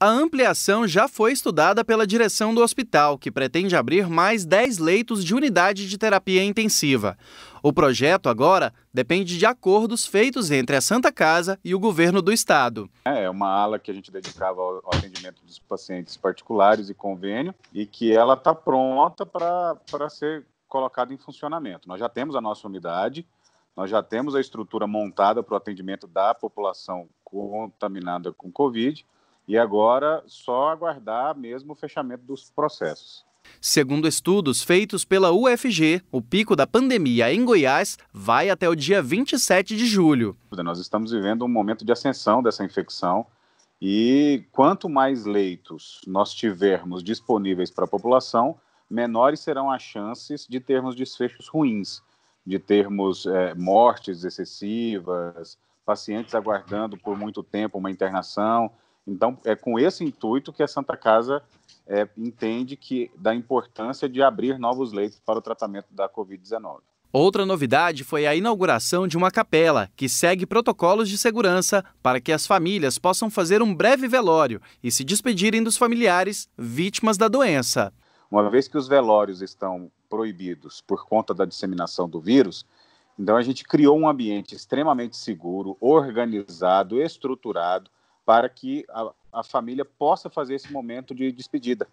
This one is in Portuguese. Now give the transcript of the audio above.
A ampliação já foi estudada pela direção do hospital, que pretende abrir mais 10 leitos de unidade de terapia intensiva. O projeto agora depende de acordos feitos entre a Santa Casa e o governo do estado. É, é uma ala que a gente dedicava ao atendimento dos pacientes particulares e convênio e que ela está pronta para ser colocada em funcionamento. Nós já temos a nossa unidade, nós já temos a estrutura montada para o atendimento da população contaminada com Covid e agora só aguardar mesmo o fechamento dos processos. Segundo estudos feitos pela UFG, o pico da pandemia em Goiás vai até o dia 27 de julho. Nós estamos vivendo um momento de ascensão dessa infecção e quanto mais leitos nós tivermos disponíveis para a população, menores serão as chances de termos desfechos ruins, de termos é, mortes excessivas, pacientes aguardando por muito tempo uma internação. Então, é com esse intuito que a Santa Casa é, entende que da importância de abrir novos leitos para o tratamento da Covid-19. Outra novidade foi a inauguração de uma capela, que segue protocolos de segurança para que as famílias possam fazer um breve velório e se despedirem dos familiares vítimas da doença. Uma vez que os velórios estão proibidos por conta da disseminação do vírus, então a gente criou um ambiente extremamente seguro, organizado, estruturado, para que a, a família possa fazer esse momento de despedida.